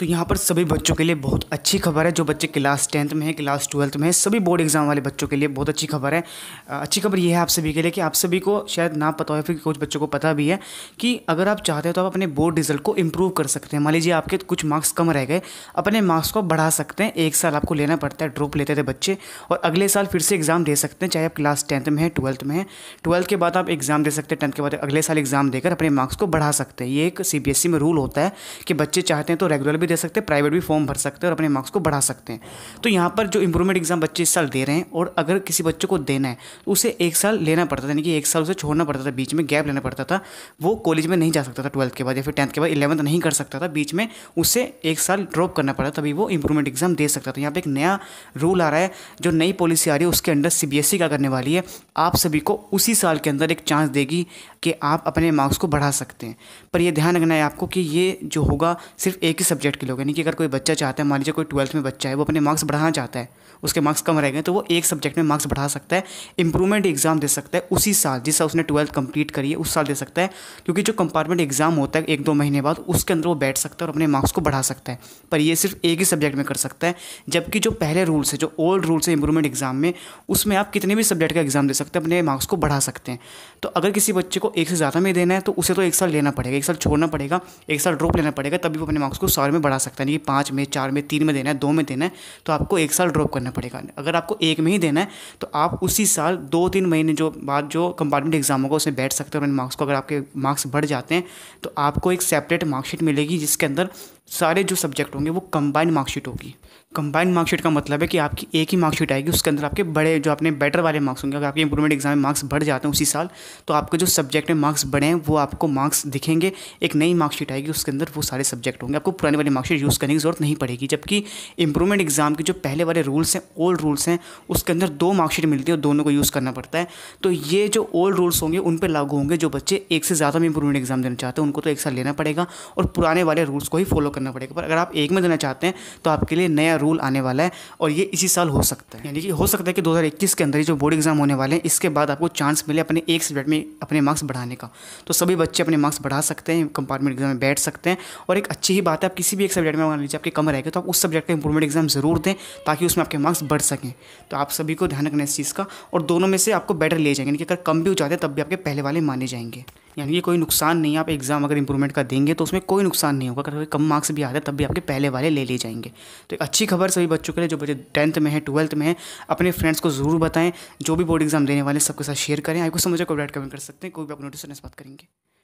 तो यहाँ पर सभी बच्चों के लिए बहुत अच्छी खबर है जो बच्चे क्लास टेंथ में हैं क्लास ट्वेल्थ में हैं सभी बोर्ड एग्ज़ाम वाले बच्चों के लिए बहुत अच्छी खबर है अच्छी खबर यह है आप सभी के लिए कि आप सभी को शायद ना पता हो फिर कुछ बच्चों को पता भी है कि अगर आप चाहते हो तो आप अपने बोर्ड रिजल्ट को इम्प्रूव कर सकते हैं मान लीजिए आपके कुछ मार्क्स कम रह गए अपने मार्क्स को बढ़ा सकते हैं एक साल आपको लेना पड़ता है ड्रॉप लेते थे बच्चे और अगले साल फिर से एग्ज़ाम दे सकते हैं चाहे आप क्लास टेंथ में हैं ट्वेल्थ में हैं ट्वेल्थ के बाद आप एग्ज़ाम दे सकते हैं टेंथ के बाद अगले साल एग्ज़ाम देकर अपने मार्क्स को बढ़ा सकते हैं ये एक सी में रूल होता है कि बच्चे चाहते हैं तो रेगुलर भी दे सकते हैं प्राइवेट भी फॉर्म भर सकते हैं और अपने मार्क्स को बढ़ा सकते हैं तो यहाँ पर जो इंप्रूवमेंट एग्जाम बच्चे इस साल दे रहे हैं और अगर किसी बच्चे को देना है तो उसे एक साल लेना पड़ता था यानी कि एक साल उसे छोड़ना पड़ता था बीच में गैप लेना पड़ता था वो कॉलेज में नहीं जा सकता था ट्वेल्थ के बाद या फिर टेंथ के बाद इलेवंथ नहीं कर सकता था बीच में उसे एक साल ड्रॉप करना पड़ा तभी वो इंप्रूवमेंट एग्जाम दे सकता था तो यहाँ पर एक नया रूल आ रहा है जो नई पॉलिसी आ रही है उसके अंडर सी e का करने वाली है आप सभी को उसी साल के अंदर एक चांस देगी कि आप अपने मार्क्स को बढ़ा सकते हैं पर यह ध्यान रखना है आपको कि ये जो होगा सिर्फ एक ही सब्जेक्ट के लोग यानी कि अगर कोई बच्चा चाहता है मान लीजिए कोई ट्वेल्थ में बच्चा है वो अपने मार्क्स बढ़ाना चाहता है उसके मार्क्स कम रह गए तो वो एक सब्जेक्ट में मार्क्स बढ़ा सकता है इंप्रूवमेंट एग्जाम दे सकता है उसी साल जिस साल उसने ट्वेल्थ कंप्लीट करी है उस साल दे सकता है क्योंकि जो कंपार्टमेंट एग्जाम होता है एक दो महीने बाद उसके अंदर वो बैठ सकता है और अपने मार्क्स को बढ़ा सकता है पर ये सिर्फ एक ही सब्जेक्ट में कर सकता है जबकि जो पहले रूल्स है जो ओल्ड रूल्स है इंप्रूवमेंट एग्जाम में उसमें आप कितने भी सब्जेक्ट का एग्जाम दे सकते हैं अपने मार्क्स को बढ़ा सकते हैं तो अगर किसी बच्चे को एक से ज़्यादा में देना है तो उसे तो एक साल लेना पड़ेगा एक साल छोड़ना पड़ेगा एक साल ड्रॉप लेना पड़ेगा तभी वो अपने मार्क्स को साल में बढ़ा सकता है कि पाँच में चार में तीन में देना है दो में देना है तो आपको एक साल ड्रॉप करना पड़ेगा अगर आपको एक में ही देना है तो आप उसी साल दो तीन महीने जो बाद जो कंपार्टमेंट एग्जाम होगा उसमें बैठ सकते हो अपने मार्क्स को अगर आपके मार्क्स बढ़ जाते हैं तो आपको एक सेपरेट मार्कशीट मिलेगी जिसके अंदर सारे जो सब्जेक्ट होंगे वो कंबाइंड मार्कशीट होगी कंबाइंड मार्कशीट का मतलब है कि आपकी एक ही मार्कशीट आएगी उसके अंदर आपके बड़े जो आपने बेटर वाले मार्क्स होंगे अगर आपके इंप्रूवमेंट एग्जाम में मार्क्स बढ़ जाते हैं उसी साल तो आपके जो सब्जेक्ट में मार्क्स बढ़े हैं वो आपको मार्क्स दिखेंगे एक नई मार्कशीट आएगी उसके अंदर वो सारे सब्जेक्ट होंगे आपको पुराने वाली मार्कशीट यूज़ करने की ज़रूरत नहीं पड़ेगी जबकि इंप्रूवमेंट एग्जाम के जो पहले वाले रूल्स हैं ओल्ड रूल्स हैं उसके अंदर दो मार्कशीट मिलती है और दोनों को यूज़ करना पड़ता है तो ये जो ओल्ड रूल्स होंगे उन पर लागू होंगे जो बच्चे एक से ज़्यादा में इंप्रूवमेंट एग्जाम देना चाहते हैं उनको तो एक साल लेना पड़ेगा और पुराने वाले रूल्स को ही फॉलो करना पड़ेगा पर अगर आप एक में देना चाहते हैं तो आपके लिए नया रूल आने वाला है और ये इसी साल हो सकता है यानी कि हो सकता है कि 2021 के अंदर ही जो बोर्ड एग्जाम होने वाले हैं इसके बाद आपको चांस मिले अपने एक सब्जेक्ट में अपने मार्क्स बढ़ाने का तो सभी बच्चे अपने मार्क्स बढ़ा सकते हैं कंपार्टमेंट एग्जाम में बैठ सकते हैं और एक अच्छी ही बात है आप किसी भी एक सब्जेक्ट में मान लीजिए आपके कम रहेगा तो आप उस सब्जेक्ट का इंप्रूवमेंट एग्जाम ज़रूर दें ताकि उसमें आपके मार्क्स बढ़ सकें तो आप सभी को ध्यान रखना इस चीज़ का और दोनों में से आपको बेटर ले जाएंगे यानी कि अगर कम भी हो जाते हैं तब भी आपके पहले वाले माने जाएंगे यानी कि कोई नुकसान नहीं है आप एग्ज़ाम अगर इंप्रूवमेंट का देंगे तो उसमें कोई नुकसान नहीं होगा अगर कम मार्क्स भी रहा है तब भी आपके पहले वाले ले लिए जाएंगे तो एक अच्छी खबर सभी बच्चों के लिए जो बच्चे टेंथ में है ट्वेल्थ में है अपने फ्रेंड्स को ज़रूर बताएं जो भी बोर्ड एग्जाम देने वाले सबके साथ शेयर करें आपको समझे कोई अपडेट कमेंट कर सकते हैं कोई भी आप नोटिस बात करेंगे